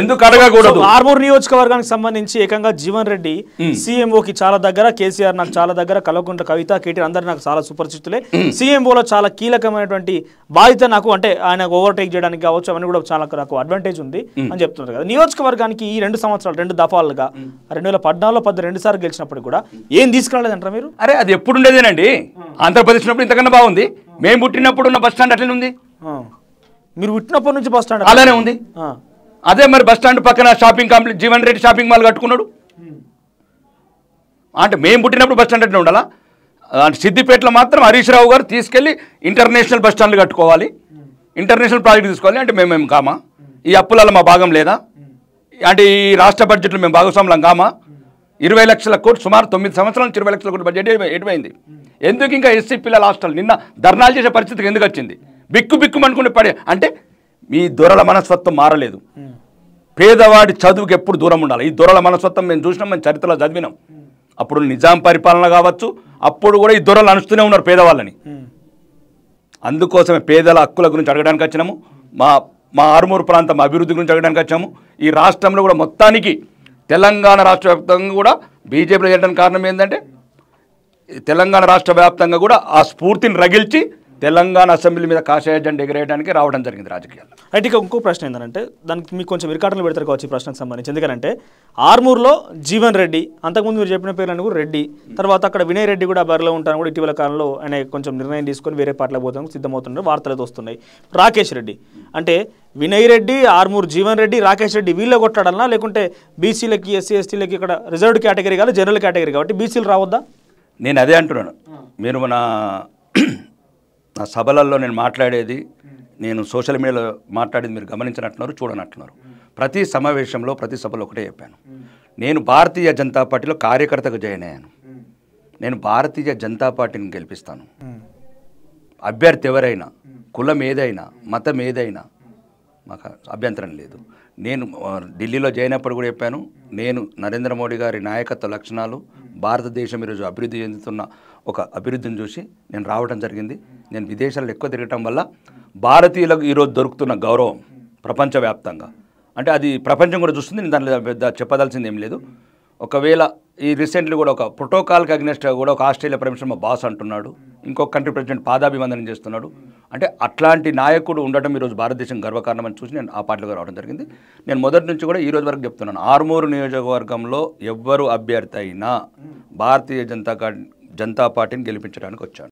ఎందుకు అడగకూడదు ఆర్మూర్ నియోజకవర్గానికి సంబంధించి ఏకంగా జీవన్ రెడ్డి కి చాలా దగ్గర కేసీఆర్ నాకు చాలా దగ్గర కలవకుంట కవిత కేటీఆర్ అందరూ నాకు చాలా సుపరిచితులే సీఎంఓలో చాలా కీలకమైనటువంటి బాధ్యత నాకు అంటే ఆయన ఓవర్టేక్ చేయడానికి కావచ్చు అవన్నీ కూడా చాలా నాకు అడ్వాంటేజ్ ఉంది అని చెప్తున్నారు కదా నియోజకవర్గానికి ఈ రెండు సంవత్సరాలు రెండు దఫాలుగా రెండు వేల పద్నాలుగులో పద్దు రెండు సార్లు గెలిచినప్పుడు కూడా ఏం తీసుకురాలేదంట మీరు అరే అది ఎప్పుడు ఉండేదేనండి ఆంధ్రప్రదేశ్ ఉన్నప్పుడు ఇంతకన్నా బాగుంది మేము పుట్టినప్పుడు ఉన్న బస్ స్టాండ్ అట్లనే ఉంది మీరు పుట్టినప్పటి నుంచి బస్ స్టాండ్ అలానే ఉంది అదే మరి బస్ స్టాండ్ పక్కన shopping complex Jeevan Reddy shopping mall కట్టుకున్నాడు అంటే మేము పుట్టినప్పుడు బస్ స్టాండ్ అట్లా ఉండాలా సిద్దిపేటలో మాత్రం హరీష్ రావు గారు తీసుకెళ్ళి ఇంటర్నేషనల్ బస్ స్టాండ్లు కట్టుకోవాలి ఇంటర్నేషనల్ ప్రాజెక్ట్ తీసుకోవాలి అంటే మేము కామా ఈ అప్పులలో మా భాగం లేదా అంటే ఈ రాష్ట్ర బడ్జెట్లో మేము భాగస్వాములం కామా ఇరవై లక్షల కోట్లు సుమారు తొమ్మిది సంవత్సరాల నుంచి ఇరవై లక్షల కోట్లు బడ్జెట్ ఎటువైంది ఎందుకు ఇంకా ఎస్సీ పిల్లల హాస్టల్ నిన్న ధర్నాలు చేసే పరిస్థితికి ఎందుకు వచ్చింది బిక్కు బిక్కు అనుకుంటే పడే అంటే మీ దొరల మనస్తత్వం మారలేదు పేదవాడి చదువుకి ఎప్పుడు దూరం ఉండాలి ఈ దొరల మనస్వత్వం మేము చూసినాం మేము చరిత్రలో చదివినాం అప్పుడు నిజాం పరిపాలన కావచ్చు అప్పుడు కూడా ఈ దొరలు అనుస్తూనే ఉన్నారు పేదవాళ్ళని అందుకోసమే పేదల హక్కుల గురించి అడగడానికి వచ్చినాము మా మా ఆరుమూరు ప్రాంతం అభివృద్ధి గురించి అడగడానికి వచ్చాము ఈ రాష్ట్రంలో కూడా మొత్తానికి తెలంగాణ రాష్ట్ర వ్యాప్తంగా కూడా బీజేపీలో చేయడానికి కారణం ఏంటంటే తెలంగాణ రాష్ట్ర వ్యాప్తంగా కూడా ఆ స్ఫూర్తిని రగిల్చి తెలంగాణ అసెంబ్లీ మీద కాషాయ జెండా ఎగరేయడానికి రావడం జరిగింది రాజకీయాలు అయితే ఇక ఇంకో ప్రశ్న ఏంటంటే దానికి మీకు కొంచెం ఇరికాటలు పెడతారు కావచ్చు ఈ ప్రశ్నకు సంబంధించి ఎందుకంటే ఆర్మూర్లో జీవన్ రెడ్డి అంతకుముందు మీరు చెప్పిన పేర్లను కూడా రెడ్డి తర్వాత అక్కడ వినయ్ రెడ్డి కూడా బరిలో ఉంటాను కూడా ఇటీవల కాలంలో ఆయన కొంచెం నిర్ణయం తీసుకొని వేరే పార్టీలో పోతాం సిద్ధమవుతున్నారు వార్తలు వస్తున్నాయి రాకేష్ రెడ్డి అంటే వినయ్ రెడ్డి ఆర్మూర్ జీవన్ రెడ్డి రాకేష్ రెడ్డి వీళ్ళ కొట్టాడన్నా లేకుంటే బీసీలకి ఎస్సీ ఎస్టీలకి ఇక్కడ రిజర్వ్డ్ కేటగిరీ కాదు జనరల్ కేటగిరీ కాబట్టి బీసీలు రావద్దా నేను అదే అంటున్నాను మీరు మన నా సభలలో నేను మాట్లాడేది నేను సోషల్ మీడియాలో మాట్లాడేది మీరు గమనించినట్టున్నారు చూడనట్టున్నారు ప్రతి సమావేశంలో ప్రతి సభలో ఒకటే చెప్పాను నేను భారతీయ జనతా పార్టీలో కార్యకర్తకు జాయిన్ అయ్యాను నేను భారతీయ జనతా పార్టీని గెలిపిస్తాను అభ్యర్థి ఎవరైనా కులం ఏదైనా మతం ఏదైనా మాకు అభ్యంతరం లేదు నేను ఢిల్లీలో జాయిన్ అయినప్పుడు కూడా చెప్పాను నేను నరేంద్ర మోడీ గారి నాయకత్వ లక్షణాలు భారతదేశం ఈరోజు అభివృద్ధి చెందుతున్న ఒక అభివృద్ధిని చూసి నేను రావడం జరిగింది నేను విదేశాల్లో ఎక్కువ తిరగటం వల్ల భారతీయులకు ఈరోజు దొరుకుతున్న గౌరవం ప్రపంచవ్యాప్తంగా అంటే అది ప్రపంచం కూడా చూస్తుంది నేను దానిలో పెద్ద చెప్పదలసింది ఏం లేదు ఒకవేళ ఈ రీసెంట్లీ కూడా ఒక ప్రోటోకాల్కి అగ్నెస్ట్ కూడా ఒక ఆస్ట్రేలియా ప్రైమ్ మినిస్టర్ మా బాస్ అంటున్నాడు ఇంకొక కంట్రీ ప్రెసిడెంట్ పాదాభివందనం చేస్తున్నాడు అంటే అట్లాంటి నాయకుడు ఉండటం ఈరోజు భారతదేశం గర్వకారణం అని చూసి నేను ఆ పార్టీలో రావడం జరిగింది నేను మొదటి నుంచి కూడా ఈరోజు వరకు చెప్తున్నాను ఆర్మూరు నియోజకవర్గంలో ఎవ్వరు అభ్యర్థి అయినా భారతీయ జనతా జనతా పార్టీని గెలిపించడానికి వచ్చాను